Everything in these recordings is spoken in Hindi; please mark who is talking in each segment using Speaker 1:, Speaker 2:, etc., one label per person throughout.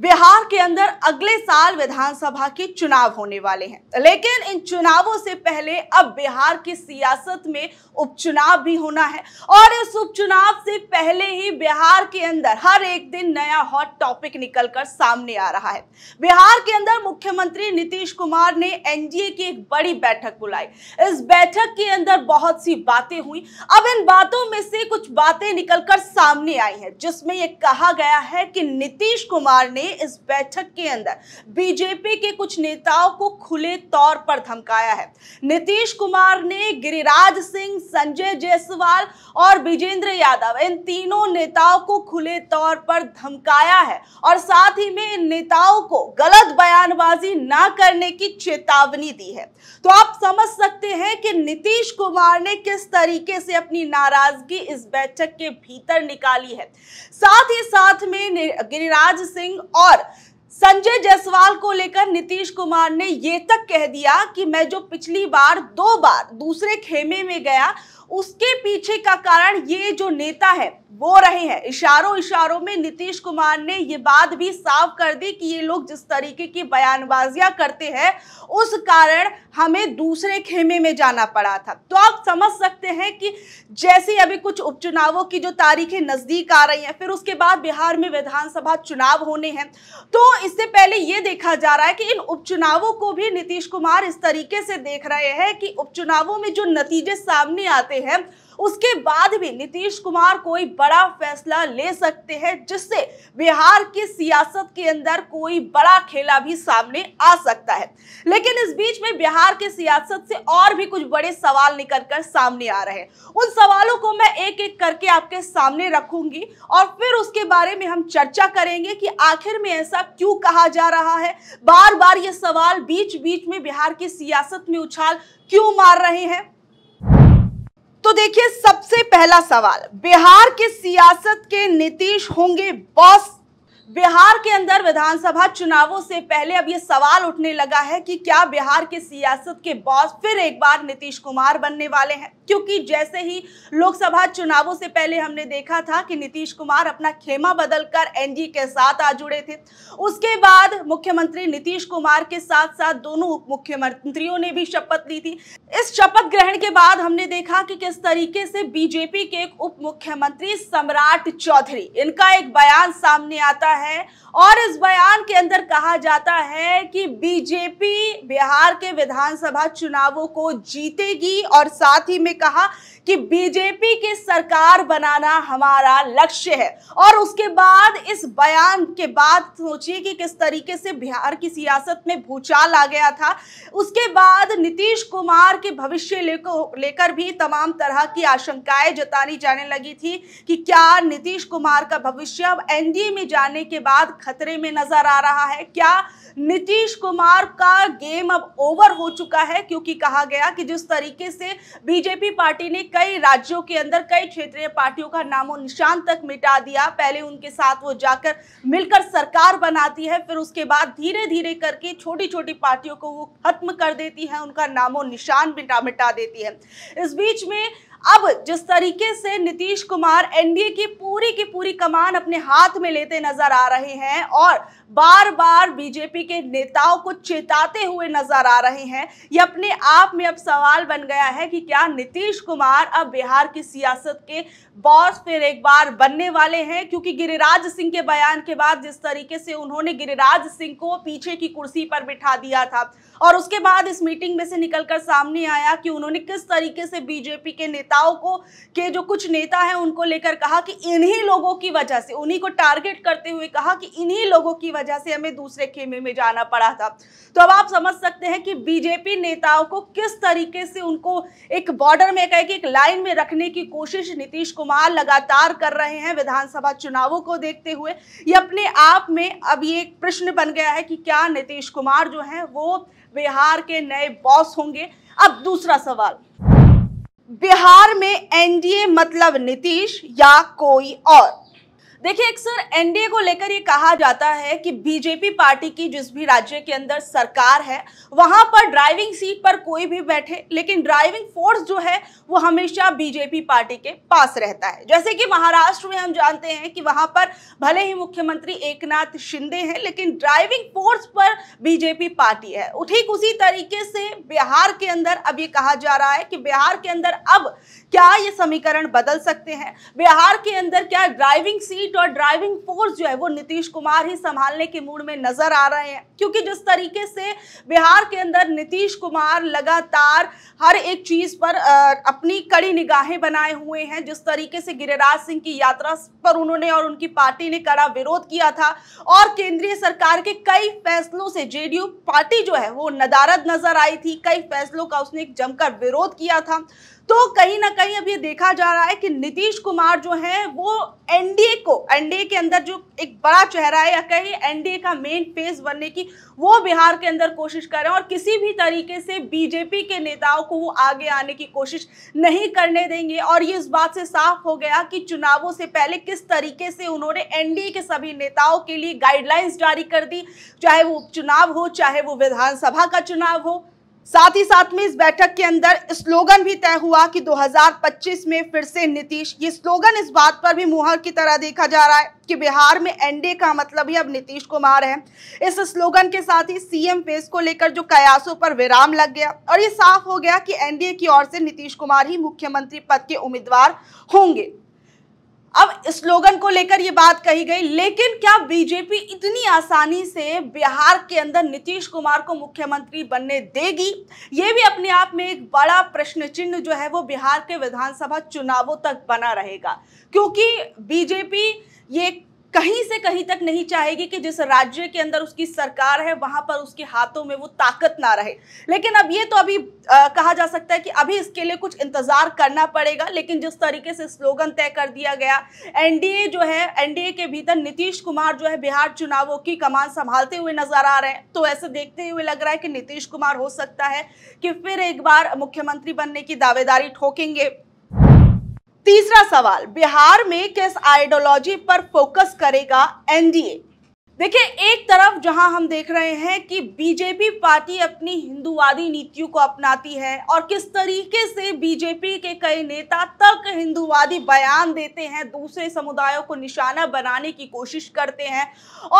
Speaker 1: बिहार के अंदर अगले साल विधानसभा के चुनाव होने वाले हैं लेकिन इन चुनावों से पहले अब बिहार की सियासत में उपचुनाव भी होना है और इस उपचुनाव से पहले ही बिहार के अंदर हर एक दिन नया हॉट टॉपिक निकलकर सामने आ रहा है बिहार के अंदर मुख्यमंत्री नीतीश कुमार ने एनडीए की एक बड़ी बैठक बुलाई इस बैठक के अंदर बहुत सी बातें हुई अब इन बातों में से कुछ बातें निकलकर सामने आई है जिसमें यह कहा गया है कि नीतीश कुमार ने ने इस बैठक के अंदर बीजेपी के कुछ नेताओं को खुले तौर पर धमकाया है नीतीश कुमार ने गिरिराज सिंह संजय जायसवाल और विजेंद्र यादव इन तीनों नेताओं को खुले तौर पर धमकाया है और साथ ही में इन नेताओं को गलत बयानबाजी ना करने की चेतावनी दी है तो आप समझ सकते हैं कि नीतीश कुमार ने किस तरीके से अपनी नाराजगी इस बैठक के भीतर निकाली है साथ ही साथ में गिरिराज सिंह और संजय जायसवाल को लेकर नीतीश कुमार ने यह तक कह दिया कि मैं जो पिछली बार दो बार दूसरे खेमे में गया उसके पीछे का कारण ये जो नेता है वो रहे हैं इशारों इशारों में नीतीश कुमार ने ये बात भी साफ कर दी कि ये लोग जिस तरीके की बयानबाजियां करते हैं उस कारण हमें दूसरे खेमे में जाना पड़ा था तो आप समझ सकते हैं कि जैसे अभी कुछ उपचुनावों की जो तारीखें नज़दीक आ रही हैं फिर उसके बाद बिहार में विधानसभा चुनाव होने हैं तो इससे पहले ये देखा जा रहा है कि इन उपचुनावों को भी नीतीश कुमार इस तरीके से देख रहे हैं कि उपचुनावों में जो नतीजे सामने आते हैं उसके बाद भी नीतीश कुमार कोई बड़ा फैसला ले सकते हैं जिससे बिहार की सियासत के अंदर कोई बड़ा खेला भी सामने आ सकता है लेकिन इस बीच में बिहार के सियासत से और भी कुछ बड़े सवाल निकल कर सामने आ रहे हैं उन सवालों को मैं एक एक करके आपके सामने रखूंगी और फिर उसके बारे में हम चर्चा करेंगे कि आखिर में ऐसा क्यों कहा जा रहा है बार बार ये सवाल बीच बीच में बिहार की सियासत में उछाल क्यों मार रहे हैं तो देखिए सबसे पहला सवाल बिहार के सियासत के नीतीश होंगे बॉस बिहार के अंदर विधानसभा चुनावों से पहले अब ये सवाल उठने लगा है कि क्या बिहार के सियासत के बॉस फिर एक बार नीतीश कुमार बनने वाले हैं क्योंकि जैसे ही लोकसभा चुनावों से पहले हमने देखा था कि नीतीश कुमार अपना खेमा बदलकर एनडीए के साथ आ जुड़े थे उसके बाद मुख्यमंत्री नीतीश कुमार के साथ साथ दोनों उप मुख्यमंत्रियों ने भी शपथ ली थी इस शपथ ग्रहण के बाद हमने देखा कि किस तरीके से बीजेपी के एक उप मुख्यमंत्री सम्राट चौधरी इनका एक बयान सामने आता है और इस बयान के अंदर कहा जाता है कि बीजेपी बिहार के विधानसभा चुनावों को जीतेगी और साथ ही में कहा कि बीजेपी की सरकार बनाना हमारा लक्ष्य है और उसके बाद इस बयान के बाद सोचिए कि किस तरीके से बिहार की सियासत में भूचाल आ गया था उसके बाद नीतीश कुमार के भविष्य लेकर भी तमाम तरह की आशंकाएं जतानी जाने लगी थी कि क्या नीतीश कुमार का भविष्य अब एनडीए में जाने के बाद खतरे में नजर आ रहा है क्या नीतीश कुमार का गेम अब ओवर हो चुका है क्योंकि कहा गया कि जिस तरीके से बीजेपी पार्टी ने कई राज्यों के अंदर कई क्षेत्रीय पार्टियों का नामो निशान तक मिटा दिया पहले उनके साथ वो जाकर मिलकर सरकार बनाती है फिर उसके बाद धीरे धीरे करके छोटी छोटी पार्टियों को वो खत्म कर देती है उनका नामो निशान मिटा मिटा देती है इस बीच में अब जिस तरीके से नीतीश कुमार एनडीए की पूरी की पूरी कमान अपने हाथ में लेते नजर आ रहे हैं और बार बार बीजेपी के नेताओं को चेताते हुए नजर आ रहे हैं यह अपने आप में अब सवाल बन गया है कि क्या नीतीश कुमार अब बिहार की सियासत के बॉस फिर एक बार बनने वाले हैं क्योंकि गिरिराज सिंह के बयान के बाद जिस तरीके से उन्होंने गिरिराज सिंह को पीछे की कुर्सी पर बिठा दिया था और उसके बाद इस मीटिंग में से निकलकर सामने आया कि उन्होंने किस तरीके से बीजेपी के नेताओं को के जो कुछ नेता हैं उनको लेकर कहा कि इन्हीं लोगों की वजह से उन्हीं को टारगेट करते हुए कहा कि इन्हीं लोगों की वजह से हमें दूसरे खेमे में जाना पड़ा था तो अब आप समझ सकते हैं कि बीजेपी नेताओं को किस तरीके से उनको एक बॉर्डर में कह के एक लाइन में रखने की कोशिश नीतीश कुमार लगातार कर रहे हैं विधानसभा चुनावों को देखते हुए ये अपने आप में अब ये प्रश्न बन गया है कि क्या नीतीश कुमार जो है वो बिहार के नए बॉस होंगे अब दूसरा सवाल बिहार में एनडीए मतलब नीतीश या कोई और देखिए अक्सर एनडीए को लेकर ये कहा जाता है कि बीजेपी पार्टी की जिस भी राज्य के अंदर सरकार है वहां पर ड्राइविंग सीट पर कोई भी बैठे लेकिन ड्राइविंग फोर्स जो है वो हमेशा बीजेपी पार्टी के पास रहता है जैसे कि महाराष्ट्र में हम जानते हैं कि वहां पर भले ही मुख्यमंत्री एकनाथ शिंदे हैं लेकिन ड्राइविंग फोर्स पर बीजेपी पार्टी है ठीक उसी तरीके से बिहार के अंदर अब ये कहा जा रहा है कि बिहार के अंदर अब क्या ये समीकरण बदल सकते हैं बिहार के अंदर क्या ड्राइविंग सीट सीट और ड्राइविंग फोर्स जो है वो नीतीश कुमार ही संभालने के मूड में नजर आ रहे हैं क्योंकि जिस तरीके से बिहार के अंदर नीतीश कुमार लगातार हर एक चीज पर अपनी कड़ी निगाहें बनाए हुए हैं जिस तरीके से गिरिराज सिंह की यात्रा पर उन्होंने और उनकी पार्टी ने कड़ा विरोध किया था और केंद्रीय सरकार के कई फैसलों से जेडीयू पार्टी जो है वो नदारद नजर आई थी कई फैसलों का उसने जमकर विरोध किया था तो कहीं ना कहीं अब ये देखा जा रहा है कि नीतीश कुमार जो है वो एनडीए को एनडीए के अंदर जो एक बड़ा चेहरा है या कहीं एनडीए का मेन फेस बनने की वो बिहार के अंदर कोशिश कर रहे हैं और किसी भी तरीके से बीजेपी के नेताओं को वो आगे आने की कोशिश नहीं करने देंगे और ये इस बात से साफ हो गया कि चुनावों से पहले किस तरीके से उन्होंने एनडीए के सभी नेताओं के लिए गाइडलाइंस जारी कर दी चाहे वो उपचुनाव हो चाहे वो विधानसभा का चुनाव हो साथ ही साथ में इस बैठक के अंदर स्लोगन भी तय हुआ कि 2025 में फिर से नीतीश ये स्लोगन इस बात पर भी मुहर की तरह देखा जा रहा है कि बिहार में एनडीए का मतलब ही अब नीतीश कुमार है इस स्लोगन के साथ ही सीएम फेस को लेकर जो कयासों पर विराम लग गया और ये साफ हो गया कि एनडीए की ओर से नीतीश कुमार ही मुख्यमंत्री पद के उम्मीदवार होंगे अब स्लोगन को लेकर ये बात कही गई लेकिन क्या बीजेपी इतनी आसानी से बिहार के अंदर नीतीश कुमार को मुख्यमंत्री बनने देगी ये भी अपने आप में एक बड़ा प्रश्न चिन्ह जो है वो बिहार के विधानसभा चुनावों तक बना रहेगा क्योंकि बीजेपी ये कहीं से कहीं तक नहीं चाहेगी कि जिस राज्य के अंदर उसकी सरकार है वहां पर उसके हाथों में वो ताकत ना रहे लेकिन अब ये तो अभी आ, कहा जा सकता है कि अभी इसके लिए कुछ इंतजार करना पड़ेगा लेकिन जिस तरीके से स्लोगन तय कर दिया गया एनडीए जो है एनडीए के भीतर नीतीश कुमार जो है बिहार चुनावों की कमान संभालते हुए नजर आ रहे हैं तो ऐसे देखते हुए लग रहा है कि नीतीश कुमार हो सकता है कि फिर एक बार मुख्यमंत्री बनने की दावेदारी ठोकेंगे तीसरा सवाल बिहार में किस आइडियोलॉजी पर फोकस करेगा एनडीए देखिए एक तरफ जहां हम देख रहे हैं कि बीजेपी पार्टी अपनी हिंदुवादी नीतियों को अपनाती है और किस तरीके से बीजेपी के कई नेता तक हिंदुवादी बयान देते हैं दूसरे समुदायों को निशाना बनाने की कोशिश करते हैं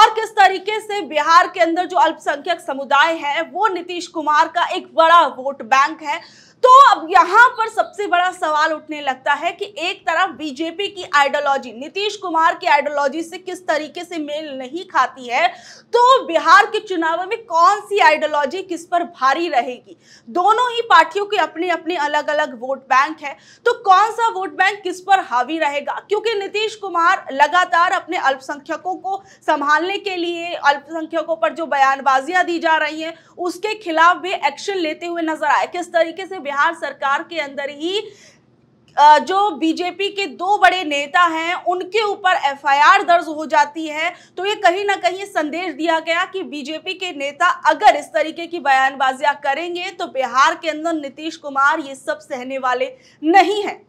Speaker 1: और किस तरीके से बिहार के अंदर जो अल्पसंख्यक समुदाय है वो नीतीश कुमार का एक बड़ा वोट बैंक है तो अब यहां पर सबसे बड़ा सवाल उठने लगता है कि एक तरफ बीजेपी की आइडियोलॉजी नीतीश कुमार की आइडियोलॉजी से किस तरीके से मेल नहीं खाती है तो बिहार के चुनाव में कौन सी आइडियोलॉजी किस पर भारी रहेगी दोनों ही पार्टियों के अपने अपने अलग अलग वोट बैंक है तो कौन सा वोट बैंक किस पर हावी रहेगा क्योंकि नीतीश कुमार लगातार अपने अल्पसंख्यकों को संभालने के लिए अल्पसंख्यकों पर जो बयानबाजियां दी जा रही है उसके खिलाफ भी एक्शन लेते हुए नजर आए किस तरीके से बिहार सरकार के अंदर ही जो बीजेपी के दो बड़े नेता हैं उनके ऊपर एफआईआर दर्ज हो जाती है तो ये कहीं ना कहीं संदेश दिया गया कि बीजेपी के नेता अगर इस तरीके की बयानबाजियां करेंगे तो बिहार के अंदर नीतीश कुमार ये सब सहने वाले नहीं हैं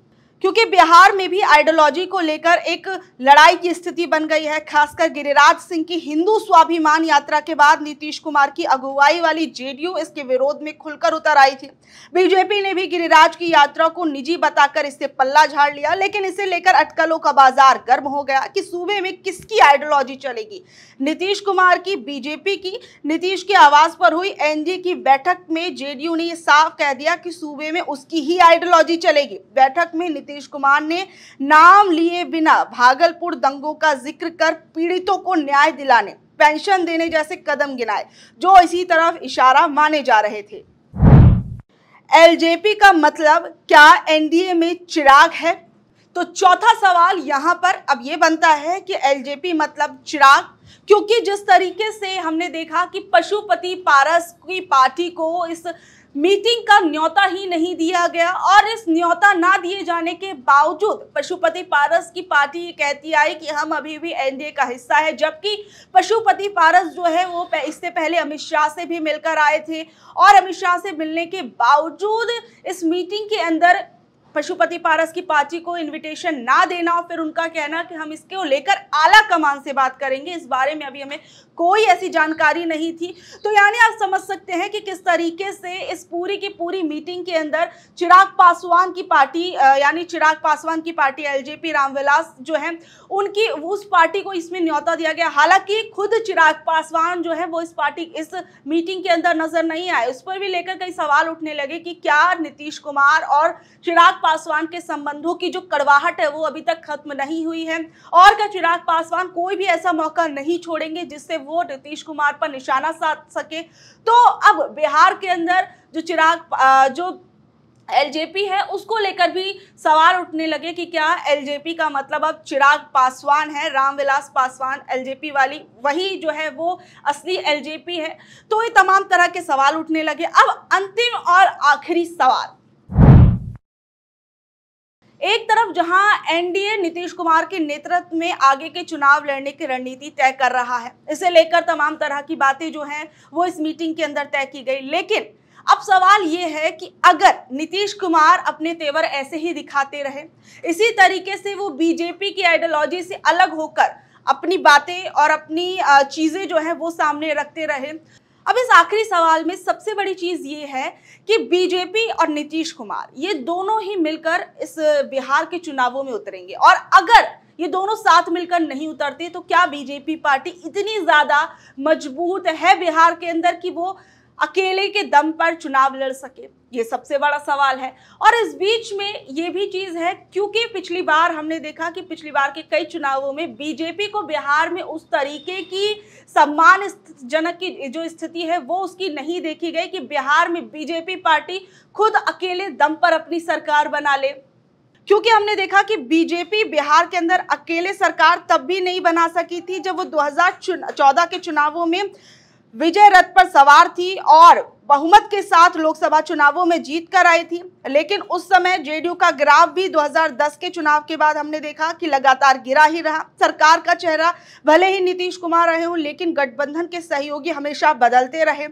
Speaker 1: क्योंकि बिहार में भी आइडियोलॉजी को लेकर एक लड़ाई की स्थिति बन गई है खासकर गिरिराज सिंह की हिंदू स्वाभिमान यात्रा के बाद नीतीश कुमार की अगुवाई वाली जेडीयू इसके विरोध में खुलकर उतर आई थी बीजेपी ने भी गिरिराज की यात्रा को निजी बताकर इससे पल्ला झाड़ लिया लेकिन इसे लेकर अटकलों का बाजार गर्म हो गया कि सूबे में किसकी आइडियोलॉजी चलेगी नीतीश कुमार की बीजेपी की नीतीश की आवाज पर हुई एनडीए की बैठक में जेडीयू ने यह साफ कह दिया कि सूबे में उसकी ही आइडियोलॉजी चलेगी बैठक में नीतीश कुमार ने नाम लिए बिना भागलपुर दंगों का जिक्र कर पीड़ितों को न्याय दिलाने पेंशन देने जैसे कदम गिनाए जो इसी तरफ इशारा माने जा रहे थे एलजेपी का मतलब क्या एनडीए में चिराग है तो चौथा सवाल यहां पर अब यह बनता है कि एलजेपी मतलब चिराग क्योंकि जिस तरीके से हमने देखा कि पशुपति पारस की पार्टी को इस मीटिंग का न्योता ही नहीं दिया गया और इस न्योता ना दिए जाने के बावजूद पशुपति पारस की पार्टी ये कहती आई कि हम अभी भी एनडीए का हिस्सा है जबकि पशुपति पारस जो है वो इससे पहले अमित शाह से भी मिलकर आए थे और अमित शाह से मिलने के बावजूद इस मीटिंग के अंदर पशुपति पारस की पार्टी को इनविटेशन ना देना और फिर उनका कहना कि हम इसको लेकर आला कमान से बात करेंगे इस बारे में अभी हमें कोई ऐसी जानकारी नहीं थी तो यानी आप समझ सकते हैं कि किस तरीके से इस पूरी की पूरी मीटिंग के अंदर चिराग पासवान की पार्टी यानी चिराग पासवान की पार्टी एलजेपी रामविलास जो है उनकी उस पार्टी को इसमें न्यौता दिया गया हालांकि खुद चिराग पासवान जो है वो इस पार्टी इस मीटिंग के अंदर नजर नहीं आए उस पर भी लेकर कई सवाल उठने लगे कि क्या नीतीश कुमार और चिराग पासवान के संबंधों की जो कड़वाहट है वो अभी तक खत्म नहीं हुई है और क्या चिराग पासवान कोई भी ऐसा मौका नहीं छोड़ेंगे जिससे वो नीतीश कुमार पर निशाना साध सके तो अब बिहार के अंदर जो चिराग जो एलजेपी है उसको लेकर भी सवाल उठने लगे कि क्या एलजेपी का मतलब अब चिराग पासवान है रामविलास पासवान एलजेपी वाली वही जो है वो असली एलजेपी है तो ये तमाम तरह के सवाल उठने लगे अब अंतिम और आखिरी सवाल एक तरफ जहां एनडीए नीतीश कुमार के नेतृत्व में आगे के चुनाव लड़ने की रणनीति तय कर रहा है इसे लेकर तमाम तरह की बातें जो हैं वो इस मीटिंग के अंदर तय की गई लेकिन अब सवाल ये है कि अगर नीतीश कुमार अपने तेवर ऐसे ही दिखाते रहे इसी तरीके से वो बीजेपी की आइडियोलॉजी से अलग होकर अपनी बातें और अपनी चीज़ें जो है वो सामने रखते रहे अब इस आखिरी सवाल में सबसे बड़ी चीज़ ये है कि बीजेपी और नीतीश कुमार ये दोनों ही मिलकर इस बिहार के चुनावों में उतरेंगे और अगर ये दोनों साथ मिलकर नहीं उतरते तो क्या बीजेपी पार्टी इतनी ज़्यादा मजबूत है बिहार के अंदर कि वो अकेले के दम पर चुनाव लड़ सके ये सबसे बड़ा सवाल है और इस बीच में ये भी चीज़ है क्योंकि पिछली बार हमने देखा कि पिछली बार के कई चुनावों में बीजेपी को बिहार में उस तरीके की सम्मान जनक की जो स्थिति है वो उसकी नहीं देखी गई कि बिहार में बीजेपी पार्टी खुद अकेले दम पर अपनी सरकार बना ले क्योंकि हमने देखा कि बीजेपी बिहार के अंदर अकेले सरकार तब भी नहीं बना सकी थी जब वो 2014 के चुनावों में विजय रथ पर सवार थी और बहुमत के साथ लोकसभा चुनावों में जीत कर आई थी लेकिन उस समय जेडीयू का ग्राफ भी 2010 के चुनाव के बाद हमने देखा कि लगातार गिरा ही रहा सरकार का चेहरा भले ही नीतीश कुमार रहे हों लेकिन गठबंधन के सहयोगी हमेशा बदलते रहे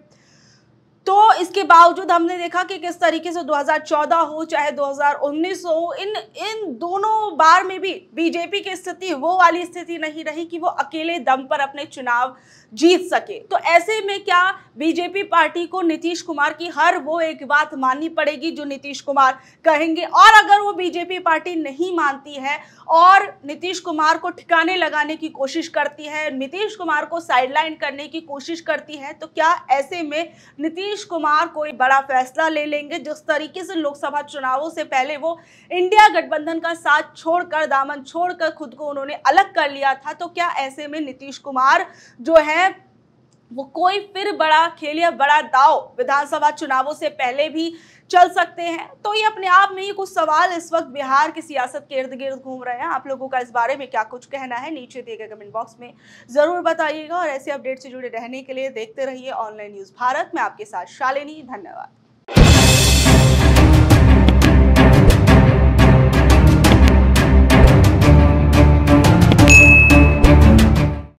Speaker 1: तो इसके बावजूद हमने देखा कि किस तरीके से 2014 हो चाहे 2019 हो इन इन दोनों बार में भी बीजेपी की स्थिति वो वाली स्थिति नहीं रही कि वो अकेले दम पर अपने चुनाव जीत सके तो ऐसे में क्या बीजेपी पार्टी को नीतीश कुमार की हर वो एक बात माननी पड़ेगी जो नीतीश कुमार कहेंगे और अगर वो बीजेपी पार्टी नहीं मानती है और नीतीश कुमार को ठिकाने लगाने की कोशिश करती है नीतीश कुमार को साइडलाइन करने की कोशिश करती है तो क्या ऐसे में नीतीश नीतीश कुमार कोई बड़ा फैसला ले लेंगे जिस तरीके से लोकसभा चुनावों से पहले वो इंडिया गठबंधन का साथ छोड़कर दामन छोड़कर खुद को उन्होंने अलग कर लिया था तो क्या ऐसे में नीतीश कुमार जो है वो कोई फिर बड़ा खेल या बड़ा दाव विधानसभा चुनावों से पहले भी चल सकते हैं तो ये अपने आप में ही कुछ सवाल इस वक्त बिहार की सियासत के इर्द गिर्द घूम रहे हैं आप लोगों का इस बारे में क्या कुछ कहना है नीचे दिए गए कमेंट बॉक्स में ज़रूर बताइएगा और ऐसे अपडेट से जुड़े रहने के लिए देखते रहिए ऑनलाइन न्यूज़ भारत में आपके साथ शालिनी धन्यवाद